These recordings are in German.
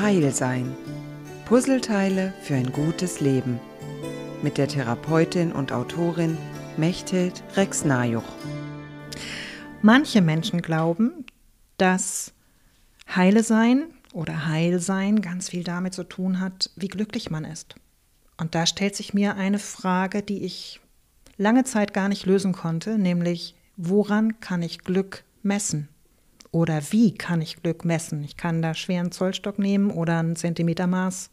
Heil sein. Puzzleteile für ein gutes Leben. Mit der Therapeutin und Autorin Mechthild Rexnajuch. Manche Menschen glauben, dass Heile sein oder Heilsein ganz viel damit zu tun hat, wie glücklich man ist. Und da stellt sich mir eine Frage, die ich lange Zeit gar nicht lösen konnte, nämlich woran kann ich Glück messen? Oder wie kann ich Glück messen? Ich kann da schweren Zollstock nehmen oder ein Zentimetermaß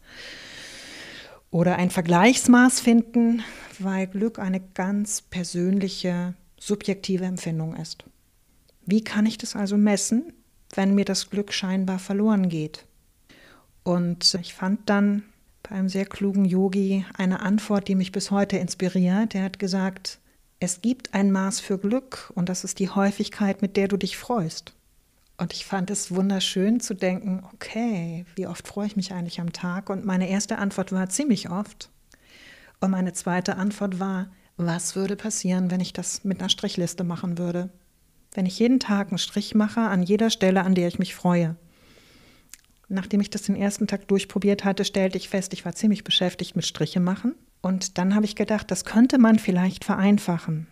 oder ein Vergleichsmaß finden, weil Glück eine ganz persönliche, subjektive Empfindung ist. Wie kann ich das also messen, wenn mir das Glück scheinbar verloren geht? Und ich fand dann bei einem sehr klugen Yogi eine Antwort, die mich bis heute inspiriert. Er hat gesagt, es gibt ein Maß für Glück und das ist die Häufigkeit, mit der du dich freust. Und ich fand es wunderschön zu denken, okay, wie oft freue ich mich eigentlich am Tag? Und meine erste Antwort war ziemlich oft. Und meine zweite Antwort war, was würde passieren, wenn ich das mit einer Strichliste machen würde? Wenn ich jeden Tag einen Strich mache an jeder Stelle, an der ich mich freue. Nachdem ich das den ersten Tag durchprobiert hatte, stellte ich fest, ich war ziemlich beschäftigt mit Striche machen. Und dann habe ich gedacht, das könnte man vielleicht vereinfachen.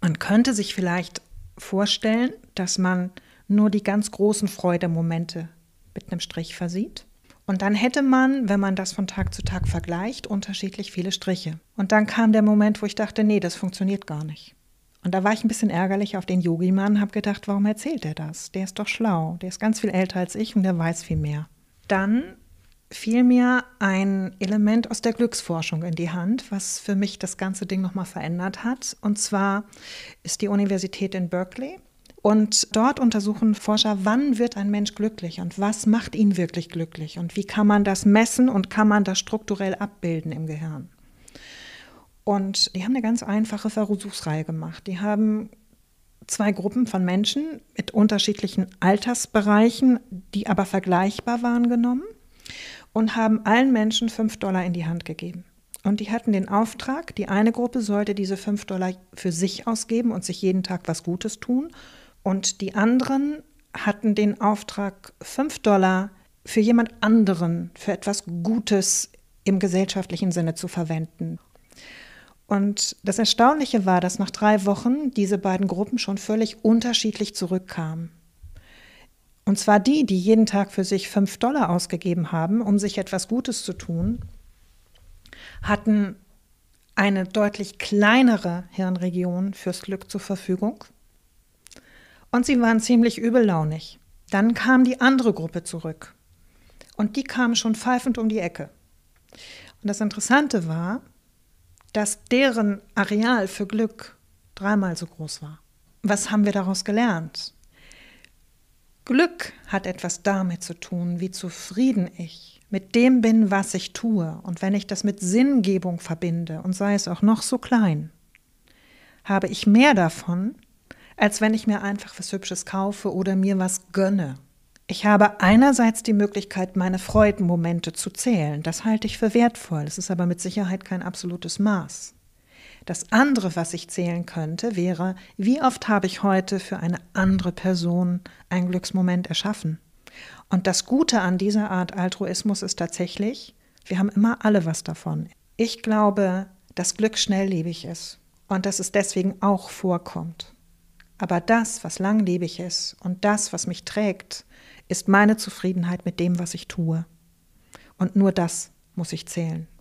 Man könnte sich vielleicht vorstellen, dass man nur die ganz großen Freudemomente mit einem Strich versieht. Und dann hätte man, wenn man das von Tag zu Tag vergleicht, unterschiedlich viele Striche. Und dann kam der Moment, wo ich dachte, nee, das funktioniert gar nicht. Und da war ich ein bisschen ärgerlich auf den Yogi-Mann, habe gedacht, warum erzählt er das? Der ist doch schlau, der ist ganz viel älter als ich und der weiß viel mehr. Dann fiel mir ein Element aus der Glücksforschung in die Hand, was für mich das ganze Ding nochmal verändert hat. Und zwar ist die Universität in Berkeley und dort untersuchen Forscher, wann wird ein Mensch glücklich und was macht ihn wirklich glücklich und wie kann man das messen und kann man das strukturell abbilden im Gehirn. Und die haben eine ganz einfache Versuchsreihe gemacht. Die haben zwei Gruppen von Menschen mit unterschiedlichen Altersbereichen, die aber vergleichbar waren, genommen und haben allen Menschen 5 Dollar in die Hand gegeben. Und die hatten den Auftrag, die eine Gruppe sollte diese 5 Dollar für sich ausgeben und sich jeden Tag was Gutes tun und die anderen hatten den Auftrag, 5 Dollar für jemand anderen, für etwas Gutes im gesellschaftlichen Sinne zu verwenden. Und das Erstaunliche war, dass nach drei Wochen diese beiden Gruppen schon völlig unterschiedlich zurückkamen. Und zwar die, die jeden Tag für sich 5 Dollar ausgegeben haben, um sich etwas Gutes zu tun, hatten eine deutlich kleinere Hirnregion fürs Glück zur Verfügung und sie waren ziemlich übellaunig. Dann kam die andere Gruppe zurück und die kamen schon pfeifend um die Ecke. Und das Interessante war, dass deren Areal für Glück dreimal so groß war. Was haben wir daraus gelernt? Glück hat etwas damit zu tun, wie zufrieden ich mit dem bin, was ich tue. Und wenn ich das mit Sinngebung verbinde, und sei es auch noch so klein, habe ich mehr davon, als wenn ich mir einfach was Hübsches kaufe oder mir was gönne. Ich habe einerseits die Möglichkeit, meine Freudenmomente zu zählen. Das halte ich für wertvoll. Es ist aber mit Sicherheit kein absolutes Maß. Das andere, was ich zählen könnte, wäre, wie oft habe ich heute für eine andere Person einen Glücksmoment erschaffen. Und das Gute an dieser Art Altruismus ist tatsächlich, wir haben immer alle was davon. Ich glaube, dass Glück schnelllebig ist und dass es deswegen auch vorkommt. Aber das, was langlebig ist und das, was mich trägt, ist meine Zufriedenheit mit dem, was ich tue. Und nur das muss ich zählen.